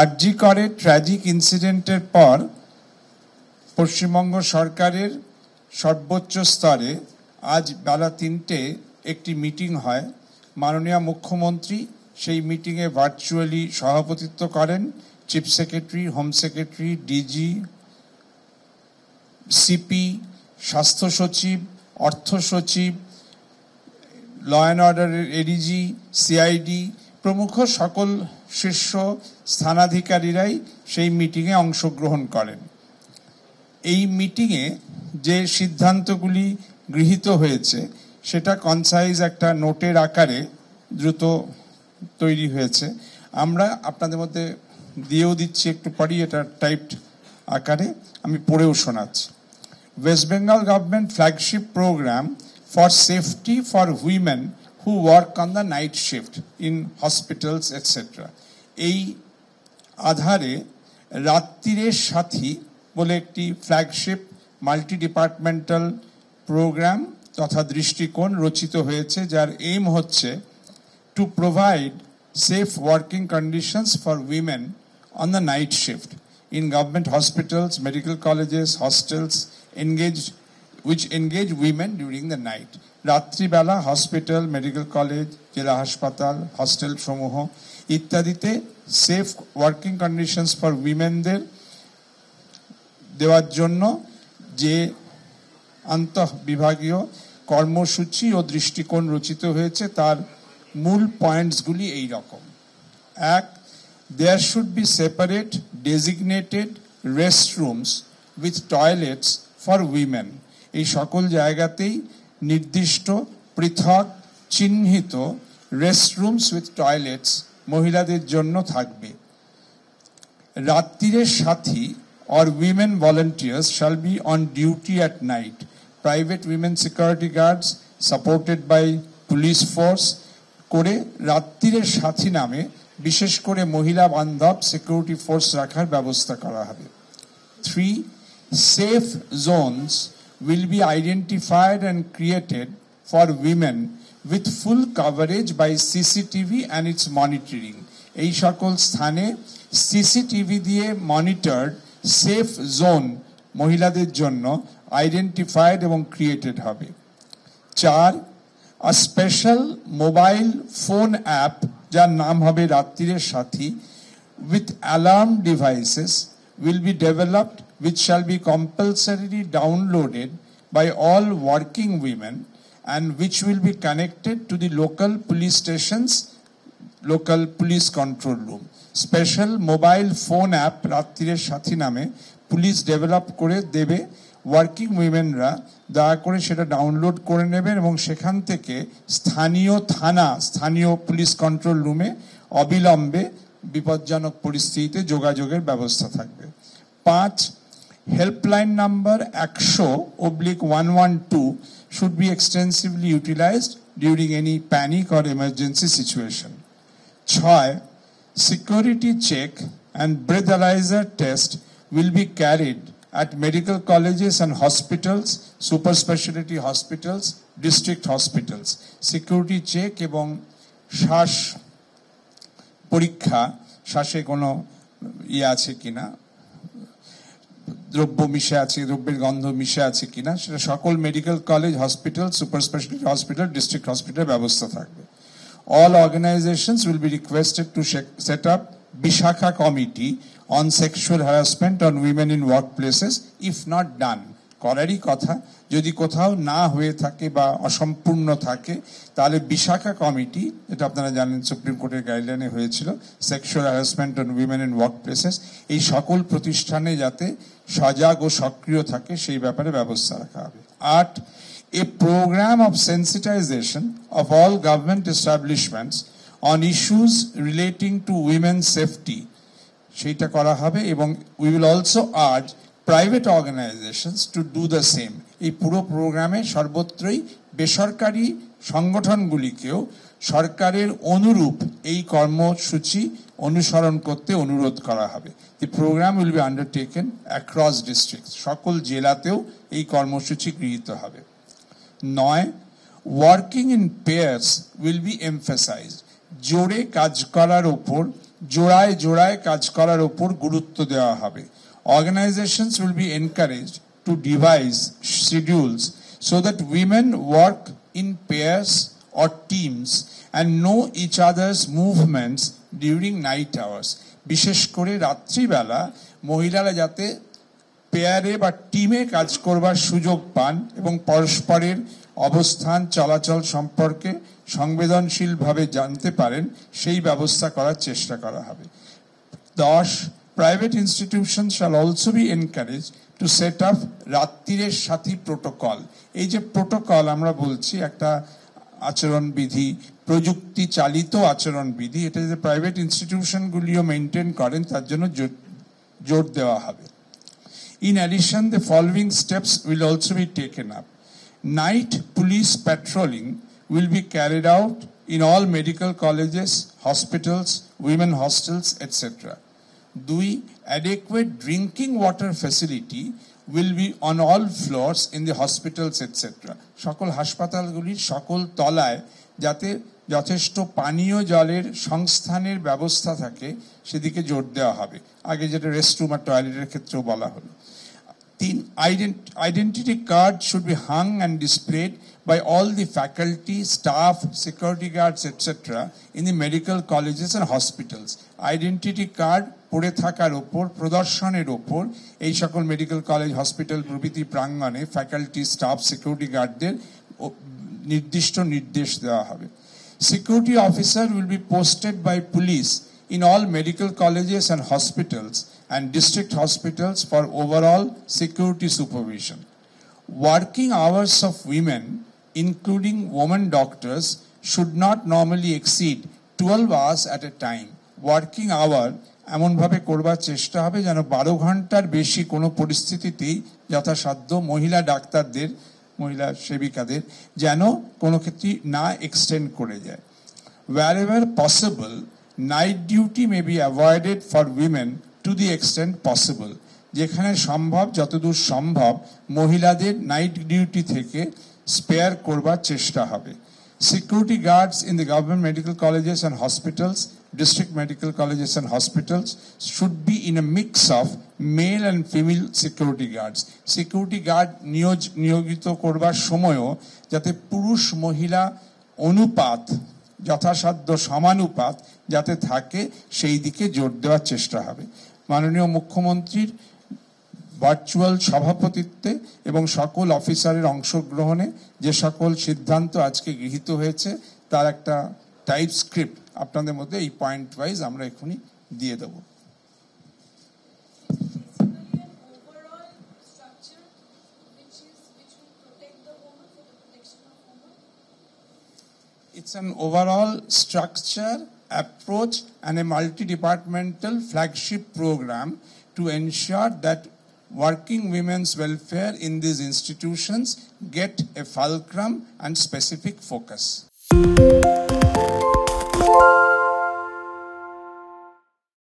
আরজি করে ট্র্যাজিক ইনসিডেন্টের পর পশ্চিমবঙ্গ সরকারের সর্বোচ্চ স্তরে আজ বেলা তিনটে একটি মিটিং হয় মাননীয় মুখ্যমন্ত্রী সেই মিটিংয়ে ভার্চুয়ালি সভাপতিত্ব করেন chief secretary home secretary DG CP স্বাস্থ্য সচিব অর্থ সচিব ল অ্যান্ড অর্ডারের এডিজি সিআইডি প্রমুখ সকল শীর্ষ স্থানাধিকারীরাই সেই মিটিংয়ে অংশগ্রহণ করেন এই মিটিংয়ে যে সিদ্ধান্তগুলি গৃহীত হয়েছে সেটা কনসাইজ একটা নোটের আকারে দ্রুত তৈরি হয়েছে আমরা আপনাদের মধ্যে দিয়েও দিচ্ছি একটু পরই এটা টাইপড আকারে আমি পড়েও শোনাচ্ছি West Bengal government flagship programme for safety for women who work on the night shift in hospitals, etc. এই আধারে রাত্রিরের সাথী বলে একটি ফ্ল্যাগশিপ মাল্টি ডিপার্টমেন্টাল প্রোগ্রাম তথা দৃষ্টিকোণ রচিত হয়েছে যার এইম হচ্ছে to provide safe working conditions for women on the night shift in government hospitals medical colleges hostels engaged which engage women during the night. রাত্রিবেলা হসপিটাল মেডিকেল কলেজ জেলা হাসপাতাল hostel সমূহ ইত্যাদিতে সেফ ওয়ার্কিং কন্ডিশনস ফর উইমেনদের দেওয়ার জন্য যে আন্তঃবিভাগীয় কর্মসূচি ও দৃষ্টিকোণ রচিত হয়েছে তার মূল পয়েন্টসগুলি এই রকম এক there should be separate designated restrooms with toilets for women এই সকল জায়গাতেই নির্দিষ্ট পৃথক চিহ্নিত রেস্টরুমস উইথ টয়লেটস মহিলাদের জন্য থাকবে রাত্রিরের সাথী or women volunteers shall be on duty at night private women security guards supported by police force করে রাত্রিরের সাথী নামে বিশেষ করে মহিলা বান্ধব সিকিউরিটি ফোর্স রাখার ব্যবস্থা করা হবে three safe zones will be identified and created for women with full coverage by CCTV and its monitoring. এই সকল স্থানে সিসিটিভি দিয়ে মনিটর্ড সেফ জোন মহিলাদের জন্য আইডেন্টিফাইড এবং ক্রিয়েটেড হবে চার a special mobile phone app যার নাম হবে রাত্রিরের সাথী with alarm devices will be developed which shall be compulsorily downloaded by all working women and which will be connected to the local police stations, local police control room. Special special mobile phone app রাত্রিরের সাথী নামে police develop করে দেবে working উইমেনরা দয়া করে সেটা download করে নেবেন এবং সেখান থেকে স্থানীয় থানা স্থানীয় পুলিশ কন্ট্রোল রুমে অবিলম্বে বিপজ্জনক পরিস্থিতিতে যোগাযোগের ব্যবস্থা থাকবে পাঁচ হেল্পলাইন নাম্বার একশো oblique one one two should be extensively utilised during any panic or emergency situation ছয় security check and breathalyser test will be carried at medical colleges and hospitals super speciality hospitals district hospitals security check এবং শ্বাস পরীক্ষা শ্বাসে কোনো ইয়ে আছে কি না দ্রব্য মিশে আছে দ্রব্যের গন্ধ মিশে আছে কিনা সেটা সকল medical college hospital super speciality hospital district hospital ব্যবস্থা থাকবে all organisations will be requested to set up Vishakha committee on sexual harassment on women in work places if not done করারই কথা যদি কোথাও না হয়ে থাকে বা অসম্পূর্ণ থাকে তাহলে বিশাখা কমিটি এটা আপনারা জানেন সুপ্রিম কোর্টের গাইডলাইনে হয়েছিল sexual harassment on women in work places এই সকল প্রতিষ্ঠানে যাতে সজাগ ও সক্রিয় থাকে সেই ব্যাপারে ব্যবস্থা রাখা হবে আট a programme of sensitisation of all government establishments on issues relating to women safety সেইটা করা হবে এবং we will also urge private organisations to do the same এই পুরো প্রোগ্রামে সর্বত্রই বেসরকারি সংগঠনগুলিকেও সরকারের অনুরূপ এই কর্মসূচি অনুসরণ করতে অনুরোধ করা হবে the programme will be undertaken across district সকল জেলাতেও এই কর্মসূচি গৃহীত হবে নয় working in pairs will be emphasise জোরে কাজ করার ওপর জোড়ায় জোড়ায় কাজ করার ওপর গুরুত্ব দেওয়া হবে organizations will be encouraged to devise schedules so that women work in pairs or teams and know each other's movements during night hours. বিশেষ করে রাত্রিবেলা মহিলারা যাতে পেয়ারে বা টিমে কাজ করবার সুযোগ পান এবং পরস্পরের অবস্থান চলাচল সম্পর্কে সংবেদনশীলভাবে জানতে পারেন সেই ব্যবস্থা করার চেষ্টা করা হবে দশ private institution shall also be encourage to set up রাত্রিরের সাথী প্রোটোকল এই যে প্রোটোকল আমরা বলছি একটা আচরণবিধি প্রযুক্তি চালিত আচরণবিধি এটা যে প্রাইভেট ইনস্টিটিউশনগুলিও মেনটেন করেন তার জন্য জোর দেওয়া হবে in addition the following steps will also be taken up night police patrolling will be carried out in all medical colleges, hospitals, women hostels, etc. দুই adequate drinking water facility will be on all floors in the hospitals etcetera সকল হাসপাতালগুলির সকল তলায় যাতে যথেষ্ট পানীয় জলের সংস্থানের ব্যবস্থা থাকে সেদিকে জোর দেওয়া হবে আগে যেটা রেস্টরুম আর টয়লেটের ক্ষেত্রেও বলা হলো তিন identity card should be hung and displayed by all the faculty staff security guards etcetera in the medical colleges and hospitals identity card পড়ে থাকার ওপর প্রদর্শনের ওপর এই সকল মেডিকেল কলেজ হসপিটাল প্রভৃতি প্রাঙ্গণে ফ্যাকাল্টি স্টাফ সিকিউরিটি গার্ডদের নির্দিষ্ট নির্দেশ দেওয়া হবে security officer will be posted by police in all medical colleges and hospitals and district hospitals for overall security supervision working hours of women including women doctors should not normally exceed twelve hours at a time working hour এমনভাবে করবার চেষ্টা হবে যেন বারো ঘন্টার বেশি কোনো পরিস্থিতিতেই যথাসাধ্য মহিলা ডাক্তারদের মহিলা সেবিকাদের যেন কোনো ক্ষেত্রে না এক্সটেন্ড করে যায় wherever possible night duty may be avoided for women to the extent possible যেখানে সম্ভব যতদূর সম্ভব মহিলাদের নাইট ডিউটি থেকে স্পেয়ার করবার চেষ্টা হবে security guards in the government medical colleges and hospitals, district medical colleges and hospitals should be in a mix of male and female security guards. Security guard নিয়োজ নিয়োজিত করবার সময়ও যাতে পুরুষ মহিলা অনুপাত যথাসাধ্য সমানুপাত যাতে থাকে সেই দিকে জোর দেওয়ার চেষ্টা হবে মাননীয় মুখ্যমন্ত্রীর ভার্চুয়াল সভাপতিত্বে এবং সকল অফিসারের অংশগ্রহণে যে সকল সিদ্ধান্ত আজকে গৃহীত হয়েছে তার একটা টাইপ স্ক্রিপ্ট আপনাদের মধ্যে এই পয়েন্ট ওয়াইজ আমরা এখনই দিয়ে দেব It's an overall structure, approach, and a multi departmental flagship program to ensure that working women's welfare in these institutions get a fulcrum and specific focus.